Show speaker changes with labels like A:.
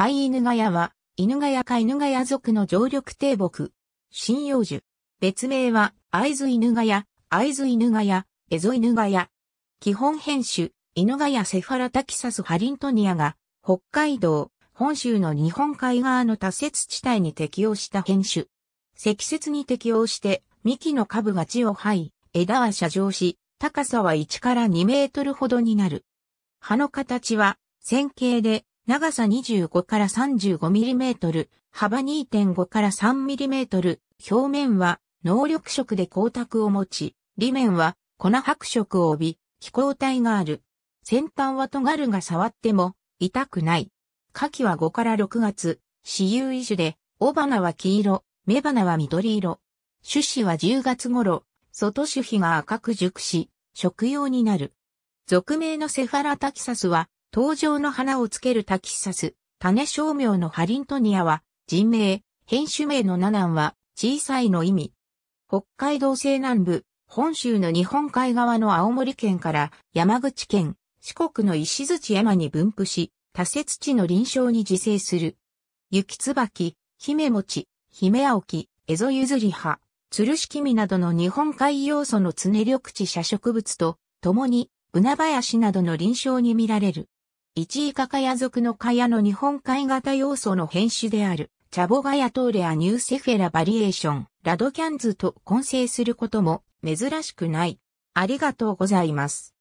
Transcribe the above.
A: 灰犬ヶ谷は、犬ヶ谷か犬ヶ谷族の常緑低木。針葉樹。別名は、会津犬ヶ谷、会津犬ヶ谷、ゾイ犬ヶ谷。基本編種、犬ヶ谷セファラタキサスハリントニアが、北海道、本州の日本海側の多雪地帯に適応した編種。積雪に適応して、幹の下部が地を這い、枝は射上し、高さは1から2メートルほどになる。葉の形は、線形で、長さ25から 35mm、幅2.5から 3mm、表面は能力色で光沢を持ち、裏面は粉白色を帯び、飛行体がある。先端は尖るが触っても痛くない。夏季は5から6月、私有異種で、尾花は黄色、雌花は緑色。種子は10月頃、外種皮が赤く熟し、食用になる。俗名のセファラタキサスは登場の花をつけるタキサス、種商名のハリントニアは、人名、編種名のナナンは、小さいの意味。北海道西南部、本州の日本海側の青森県から山口県、四国の石槌山に分布し、多節地の臨床に自生する。雪椿、姫餅、姫青木、蝦夷譲り葉、つるしきみなどの日本海要素の常緑地社植物と、共に、ブナ林などの臨床に見られる。一位カカヤ族のカヤの日本海型要素の変種である、チャボガヤトーレアニューセフェラバリエーション、ラドキャンズと混成することも珍しくない。ありがとうございます。